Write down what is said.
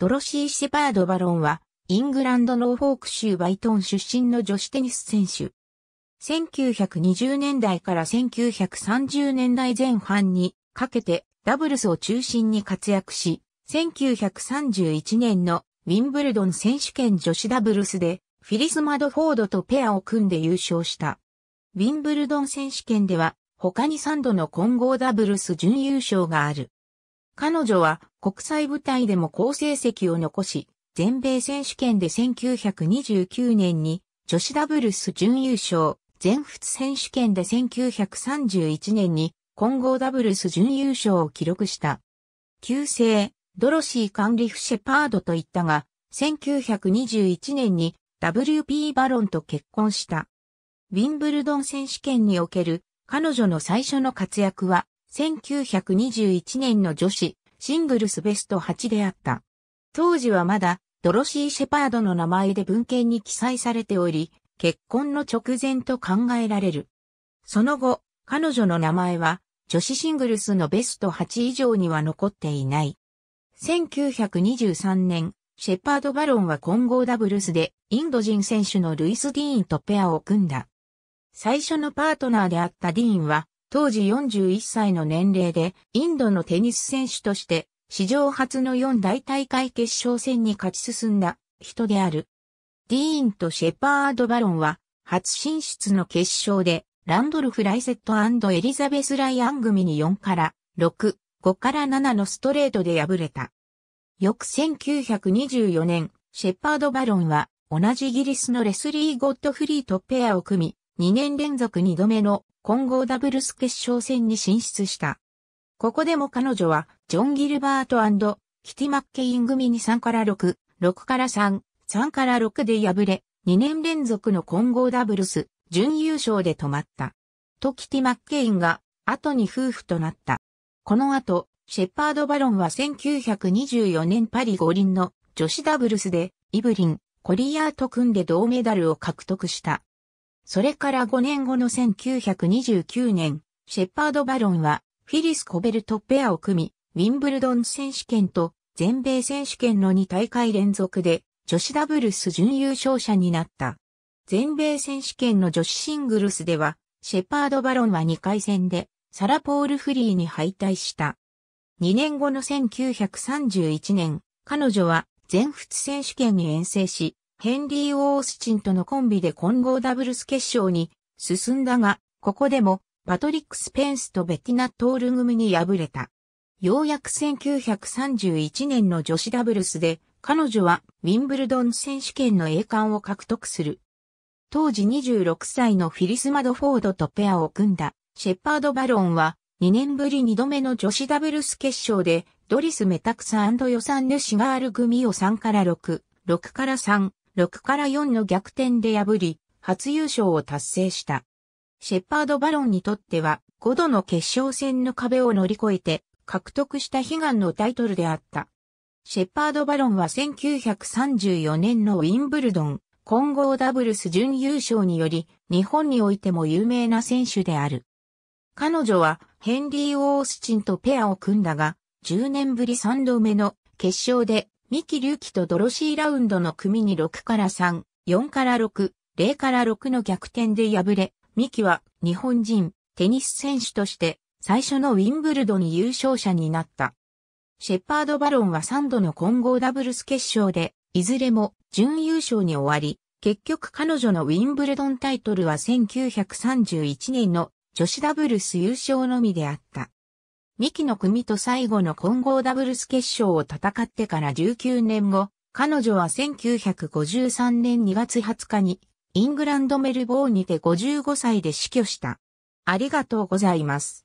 ドロシー・シェパード・バロンは、イングランドノーフォーク州バイトン出身の女子テニス選手。1920年代から1930年代前半にかけてダブルスを中心に活躍し、1931年のウィンブルドン選手権女子ダブルスでフィリス・マドフォードとペアを組んで優勝した。ウィンブルドン選手権では他に3度の混合ダブルス準優勝がある。彼女は国際舞台でも好成績を残し、全米選手権で1929年に女子ダブルス準優勝、全仏選手権で1931年に混合ダブルス準優勝を記録した。旧姓、ドロシー・カンリフ・シェパードといったが、1921年に WP バロンと結婚した。ウィンブルドン選手権における彼女の最初の活躍は1921年の女子シングルスベスト8であった。当時はまだドロシー・シェパードの名前で文献に記載されており、結婚の直前と考えられる。その後、彼女の名前は女子シングルスのベスト8以上には残っていない。1923年、シェパード・バロンは混合ダブルスでインド人選手のルイス・ディーンとペアを組んだ。最初のパートナーであったディーンは当時41歳の年齢で、インドのテニス選手として、史上初の4大大会決勝戦に勝ち進んだ人である。ディーンとシェパード・バロンは、初進出の決勝で、ランドルフ・ライセットエリザベス・ライアン組に4から6、5から7のストレートで敗れた。翌1924年、シェパード・バロンは、同じイギリスのレスリー・ゴッドフリーとペアを組み、2年連続2度目の混合ダブルス決勝戦に進出した。ここでも彼女は、ジョン・ギルバートキティ・マッケイン組に3から6、6から3、3から6で敗れ、2年連続の混合ダブルス、準優勝で止まった。とキティ・マッケインが、後に夫婦となった。この後、シェパード・バロンは1924年パリ五輪の女子ダブルスで、イブリン、コリアーと組んで銅メダルを獲得した。それから5年後の1929年、シェパード・バロンはフィリス・コベルトペアを組み、ウィンブルドン選手権と全米選手権の2大会連続で女子ダブルス準優勝者になった。全米選手権の女子シングルスでは、シェパード・バロンは2回戦でサラ・ポール・フリーに敗退した。2年後の1931年、彼女は全仏選手権に遠征し、ヘンリー・オースチンとのコンビで混合ダブルス決勝に進んだが、ここでもパトリック・スペンスとベティナ・トール組に敗れた。ようやく1931年の女子ダブルスで、彼女はウィンブルドン選手権の栄冠を獲得する。当時26歳のフィリス・マドフォードとペアを組んだシェパード・バロンは2年ぶり2度目の女子ダブルス決勝でドリス・メタクサヨサンヌ・シガール組を3から6、6から3、6から4の逆転で破り、初優勝を達成した。シェパード・バロンにとっては、5度の決勝戦の壁を乗り越えて、獲得した悲願のタイトルであった。シェパード・バロンは1934年のウィンブルドン、混合ダブルス準優勝により、日本においても有名な選手である。彼女はヘンリー・オースチンとペアを組んだが、10年ぶり3度目の決勝で三木隆輝とドロシーラウンドの組に6から3、4から6、0から6の逆転で敗れ、三木は日本人テニス選手として最初のウィンブルドン優勝者になった。シェパード・バロンは3度の混合ダブルス決勝で、いずれも準優勝に終わり、結局彼女のウィンブルドンタイトルは1931年の女子ダブルス優勝のみであった。ミキの組と最後の混合ダブルス決勝を戦ってから19年後、彼女は1953年2月20日に、イングランドメルボーにて55歳で死去した。ありがとうございます。